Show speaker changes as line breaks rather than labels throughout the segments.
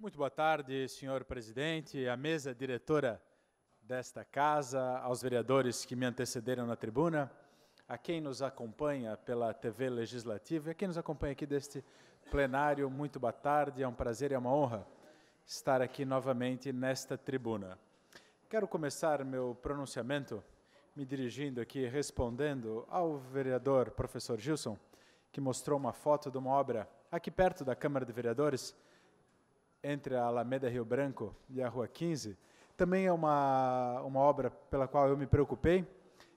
Muito boa tarde, senhor presidente, à mesa diretora desta casa, aos vereadores que me antecederam na tribuna, a quem nos acompanha pela TV Legislativa e a quem nos acompanha aqui deste plenário. Muito boa tarde, é um prazer e é uma honra estar aqui novamente nesta tribuna. Quero começar meu pronunciamento me dirigindo aqui, respondendo ao vereador professor Gilson, que mostrou uma foto de uma obra aqui perto da Câmara de Vereadores entre a Alameda Rio Branco e a Rua 15, também é uma, uma obra pela qual eu me preocupei.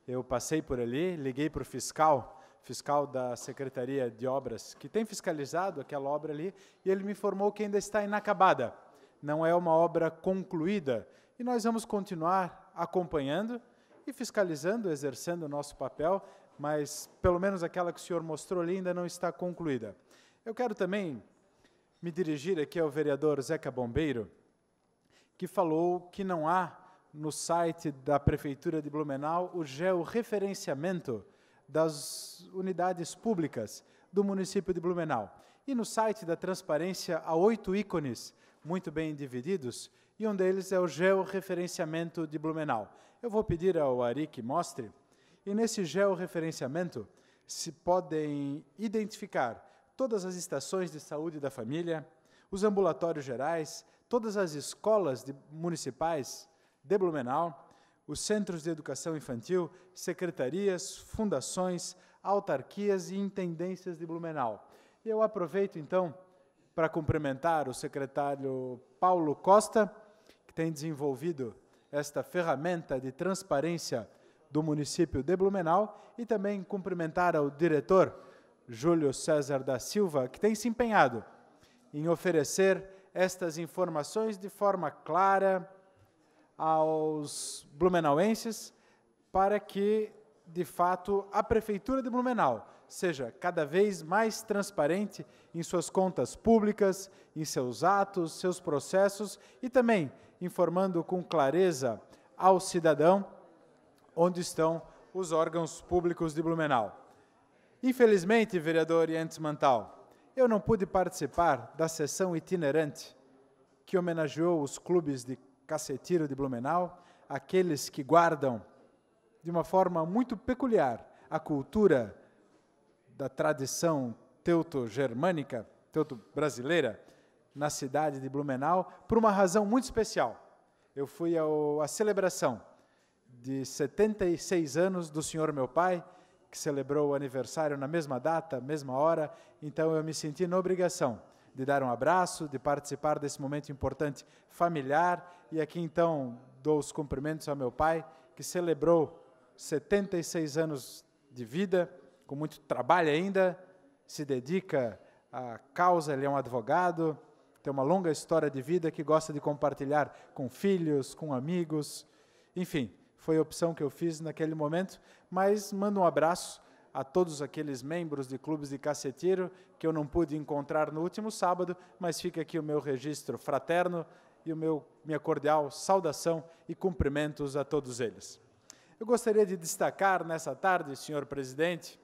Eu passei por ali, liguei para o fiscal, fiscal da Secretaria de Obras, que tem fiscalizado aquela obra ali, e ele me informou que ainda está inacabada. Não é uma obra concluída. E nós vamos continuar acompanhando e fiscalizando, exercendo o nosso papel, mas pelo menos aquela que o senhor mostrou ali ainda não está concluída. Eu quero também me dirigir aqui ao vereador Zeca Bombeiro, que falou que não há no site da Prefeitura de Blumenau o georreferenciamento das unidades públicas do município de Blumenau. E no site da Transparência há oito ícones muito bem divididos, e um deles é o georreferenciamento de Blumenau. Eu vou pedir ao Ari que mostre, e nesse georreferenciamento se podem identificar todas as estações de saúde da família, os ambulatórios gerais, todas as escolas de, municipais de Blumenau, os centros de educação infantil, secretarias, fundações, autarquias e intendências de Blumenau. E eu aproveito então para cumprimentar o secretário Paulo Costa, que tem desenvolvido esta ferramenta de transparência do município de Blumenau, e também cumprimentar ao diretor Júlio César da Silva, que tem se empenhado em oferecer estas informações de forma clara aos blumenauenses, para que, de fato, a Prefeitura de Blumenau seja cada vez mais transparente em suas contas públicas, em seus atos, seus processos e também informando com clareza ao cidadão onde estão os órgãos públicos de Blumenau. Infelizmente, vereador Yentes Mantal, eu não pude participar da sessão itinerante que homenageou os clubes de Cacetiro de Blumenau, aqueles que guardam, de uma forma muito peculiar, a cultura da tradição teuto-germânica, teuto-brasileira, na cidade de Blumenau, por uma razão muito especial. Eu fui ao, à celebração de 76 anos do senhor meu pai, que celebrou o aniversário na mesma data, mesma hora, então eu me senti na obrigação de dar um abraço, de participar desse momento importante familiar. E aqui então dou os cumprimentos ao meu pai, que celebrou 76 anos de vida, com muito trabalho ainda, se dedica à causa, ele é um advogado, tem uma longa história de vida que gosta de compartilhar com filhos, com amigos, enfim foi a opção que eu fiz naquele momento, mas mando um abraço a todos aqueles membros de clubes de cacetiro que eu não pude encontrar no último sábado, mas fica aqui o meu registro fraterno e o meu minha cordial saudação e cumprimentos a todos eles. Eu gostaria de destacar nessa tarde, senhor presidente,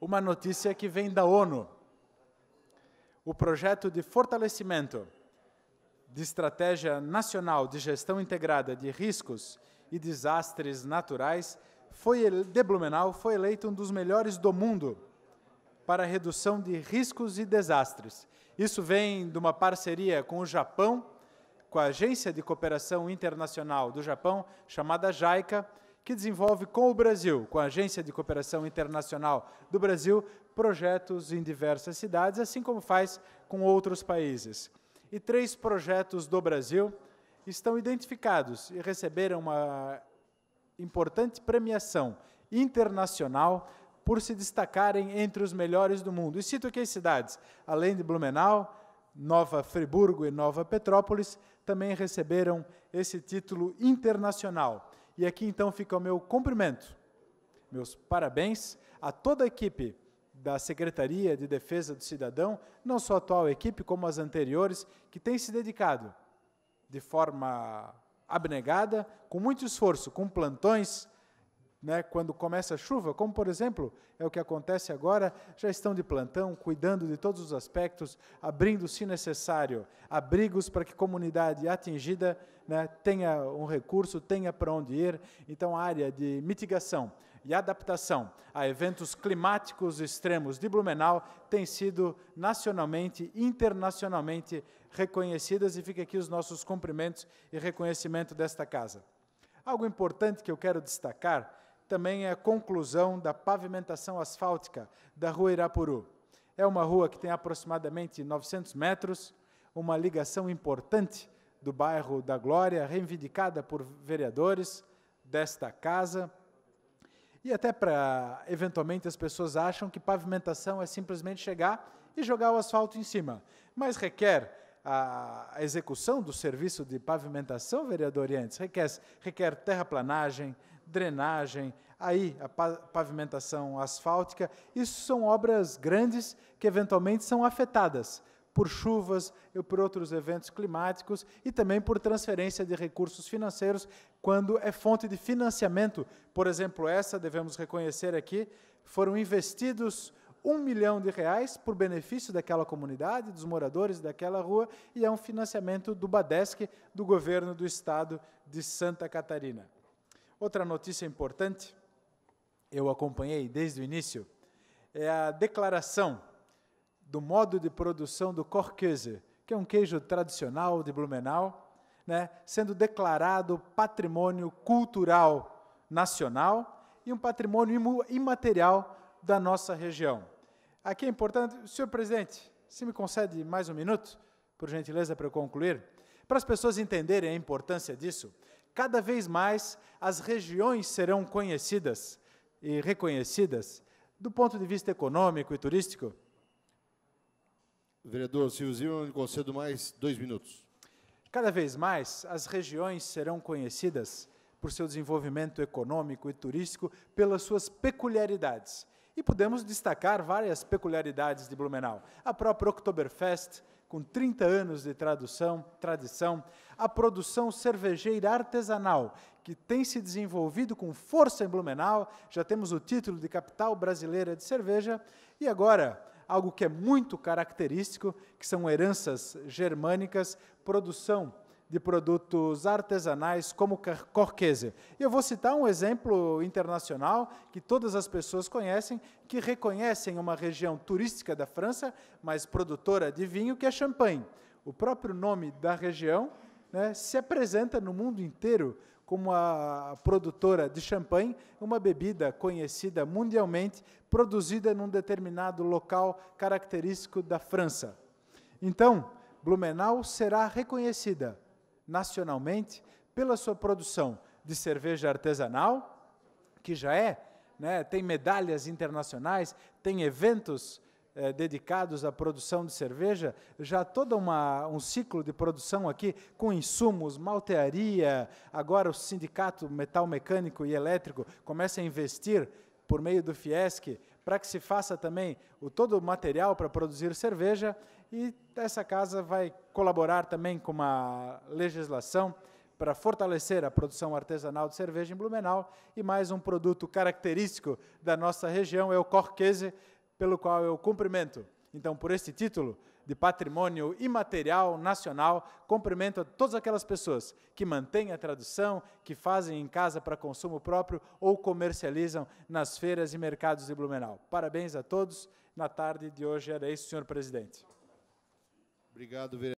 uma notícia que vem da ONU. O projeto de fortalecimento de estratégia nacional de gestão integrada de riscos e desastres naturais, foi de Blumenau foi eleito um dos melhores do mundo para redução de riscos e desastres. Isso vem de uma parceria com o Japão, com a Agência de Cooperação Internacional do Japão, chamada JICA, que desenvolve com o Brasil, com a Agência de Cooperação Internacional do Brasil, projetos em diversas cidades, assim como faz com outros países. E três projetos do Brasil estão identificados e receberam uma importante premiação internacional por se destacarem entre os melhores do mundo. E cito aqui as cidades, além de Blumenau, Nova Friburgo e Nova Petrópolis, também receberam esse título internacional. E aqui então fica o meu cumprimento, meus parabéns a toda a equipe da Secretaria de Defesa do Cidadão, não só a atual equipe, como as anteriores, que tem se dedicado de forma abnegada, com muito esforço, com plantões, né, quando começa a chuva, como por exemplo é o que acontece agora, já estão de plantão, cuidando de todos os aspectos, abrindo, se necessário, abrigos para que a comunidade atingida né, tenha um recurso, tenha para onde ir. Então, a área de mitigação e adaptação a eventos climáticos extremos de Blumenau tem sido nacionalmente e internacionalmente reconhecidas e fica aqui os nossos cumprimentos e reconhecimento desta casa. Algo importante que eu quero destacar também é a conclusão da pavimentação asfáltica da rua Irapuru. É uma rua que tem aproximadamente 900 metros, uma ligação importante do bairro da Glória, reivindicada por vereadores desta casa. E até para, eventualmente, as pessoas acham que pavimentação é simplesmente chegar e jogar o asfalto em cima. Mas requer a, execução do serviço de pavimentação, vereador Yantes, requer, requer terraplanagem, drenagem, aí a pavimentação asfáltica. Isso são obras grandes que eventualmente são afetadas por chuvas e por outros eventos climáticos e também por transferência de recursos financeiros quando é fonte de financiamento. Por exemplo, essa devemos reconhecer aqui, foram investidos um milhão de reais por benefício daquela comunidade, dos moradores daquela rua, e é um financiamento do Badesc, do governo do estado de Santa Catarina. Outra notícia importante, eu acompanhei desde o início, é a declaração do modo de produção do Corquese, que é um queijo tradicional de Blumenau, né, sendo declarado patrimônio cultural nacional e um patrimônio imaterial da nossa região. Aqui é importante, senhor presidente, se me concede mais um minuto, por gentileza, para eu concluir, para as pessoas entenderem a importância disso, cada vez mais as regiões serão conhecidas e reconhecidas do ponto de vista econômico e turístico. Vereador Silvio lhe concedo mais dois minutos. Cada vez mais as regiões serão conhecidas por seu desenvolvimento econômico e turístico pelas suas peculiaridades. E podemos destacar várias peculiaridades de Blumenau. A própria Oktoberfest, com 30 anos de tradução, tradição, a produção cervejeira artesanal, que tem se desenvolvido com força em Blumenau, já temos o título de capital brasileira de cerveja, e agora, algo que é muito característico, que são heranças germânicas, produção de produtos artesanais como corquese. Eu vou citar um exemplo internacional que todas as pessoas conhecem, que reconhecem uma região turística da França, mas produtora de vinho, que é Champagne. O próprio nome da região né, se apresenta no mundo inteiro como a produtora de champanhe, uma bebida conhecida mundialmente, produzida num determinado local característico da França. Então, Blumenau será reconhecida nacionalmente pela sua produção de cerveja artesanal, que já é, né, tem medalhas internacionais, tem eventos eh, dedicados à produção de cerveja, já todo uma, um ciclo de produção aqui com insumos, maltearia. Agora o sindicato metal mecânico e elétrico começa a investir por meio do Fiesc para que se faça também o todo o material para produzir cerveja e essa casa vai colaborar também com uma legislação para fortalecer a produção artesanal de cerveja em Blumenau e mais um produto característico da nossa região é o corquese, pelo qual eu cumprimento. Então, por este título, de patrimônio imaterial nacional. Cumprimento a todas aquelas pessoas que mantêm a tradução, que fazem em casa para consumo próprio ou comercializam nas feiras e mercados de Blumenau. Parabéns a todos. Na tarde de hoje era isso, senhor presidente. Obrigado, vereador.